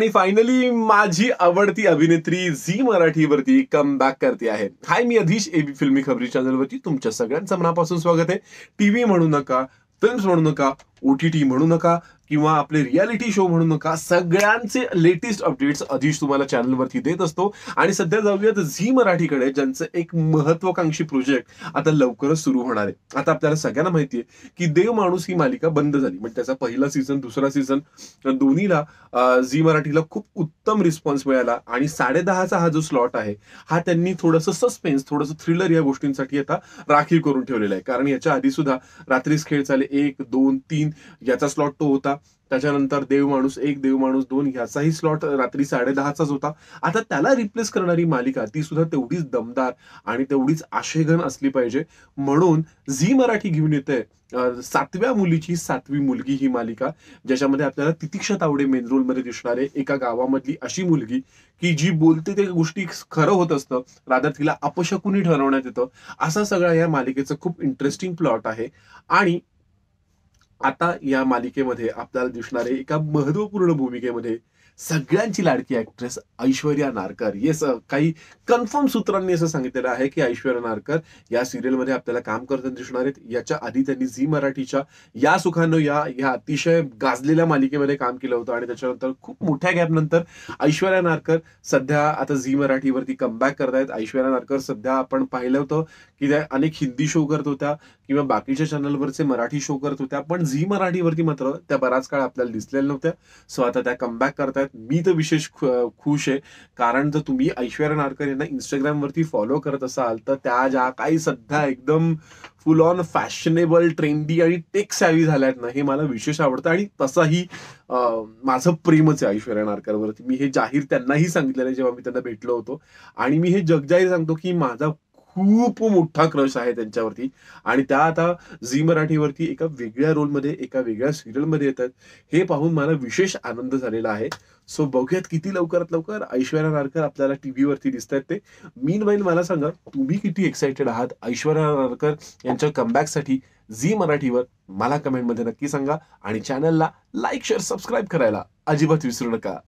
आणि फायनली माझी आवडती अभिनेत्री झी मराठीवरती कम बॅक करते आहे हाय मी अधीश एबी फिल्मी खबरी चॅनलवरती तुमच्या सगळ्यांचं मनापासून स्वागत आहे टीव्ही म्हणू नका फिल्म्स म्हणू नका ओ टी टी म्हणू नका किंवा आपले रियालिटी शो म्हणू नका सगळ्यांचे लेटेस्ट अपडेट्स आधीच तुम्हाला चॅनलवरती देत असतो आणि सध्या जाऊयात झी मराठीकडे ज्यांचं एक महत्वाकांक्षी प्रोजेक्ट आता लवकरच सुरू होणार आहे आता आपल्याला सगळ्यांना माहिती आहे की देव माणूस ही मालिका बंद झाली म्हणजे त्याचा पहिला सीझन दुसरा सीझन दोन्हीला झी मराठीला खूप उत्तम रिस्पॉन्स मिळाला आणि साडे दहाचा हा जो स्लॉट आहे हा त्यांनी थोडंसं सस्पेन्स थोडंसं थ्रिलर या गोष्टींसाठी आता राखीव करून ठेवलेला आहे कारण याच्या आधी सुद्धा रात्रीच खेळ चाले एक दोन तीन याचा स्लॉट तो होता त्याच्यानंतर देव माणूस एक देव माणूस दोन ह्याचाही स्लॉट रात्री साडेदहाचाच होता आता त्याला रिप्लेस करणारी मालिका ती सुद्धा तेवढीच दमदार आणि तेवढीच आशेघन असली पाहिजे म्हणून झी मराठी घेऊन येते सातव्या मुलीची सातवी मुलगी ही मालिका ज्याच्यामध्ये आपल्याला तितिक्ष तावडे मेन रोलमध्ये दिसणारे एका गावामधली अशी मुलगी की जी बोलते ते गोष्टी खरं होत असतं राधा तिला अपशकुनी ठरवण्यात येतं असा सगळा या मालिकेचं खूप इंटरेस्टिंग प्लॉट आहे आणि आता या मालिकेमध्ये आपल्याला दिसणारे एका महत्वपूर्ण भूमिकेमध्ये सगळ्यांची लाडकी ऍक्ट्रेस ऐश्वर्या नारकर येस काही कन्फर्म सूत्रांनी असं सांगितलेलं आहे की ऐश्वर्या नारकर या सिरियलमध्ये आपल्याला काम करताना दिसणार आहेत याच्या आधी त्यांनी झी मराठीच्या या सुखानं या या अतिशय गाजलेल्या मालिकेमध्ये काम केलं होतं आणि त्याच्यानंतर खूप मोठ्या गॅपनंतर ऐश्वर्या नारकर सध्या आता झी मराठीवरती कमबॅक करतायत ऐश्वर्या नारकर सध्या आपण पाहिलं होतं की त्या अनेक हिंदी शो करत होत्या किंवा बाकीच्या चॅनलवरचे मराठी शो करत होत्या पण झी मराठीवरती मात्र त्या बराच काळ आपल्याला दिसलेल्या नव्हत्या सो आता त्या कमबॅक करतायत मी तर विशेष खुश आहे कारण जर तुम्ही ऐश्वर्या नारकर यांना इंस्टाग्रामवरती फॉलो करत असाल तर त्या ज्या काही सध्या एकदम फुल ऑन फॅशनेबल ट्रेंडी आणि टेक सॅवी झाल्यात ना हे मला विशेष आवडतं आणि तसाही माझं प्रेमच आहे ऐश्वर्या नारकरवरती मी हे जाहीर त्यांनाही सांगितलेलं आहे जेव्हा मी त्यांना भेटलो होतो आणि मी हे जगजाहीर सांगतो की माझा खूप मोठा क्रश आहे त्यांच्यावरती आणि त्या आता झी मराठीवरती एका वेगळ्या रोलमध्ये एका वेगळ्या सिरियलमध्ये येतात हे पाहून मला विशेष आनंद झालेला आहे सो बघूयात किती लवकरात लवकर ऐश्वर्या नारकर आपल्याला वरती दिसतात ते मीन वाईन मला सांगा तुम्ही किती एक्सायटेड आहात ऐश्वर्या नारकर यांच्या कमबॅकसाठी झी मराठीवर मला कमेंटमध्ये नक्की सांगा आणि चॅनलला लाईक शेअर सबस्क्राईब करायला अजिबात विसरू नका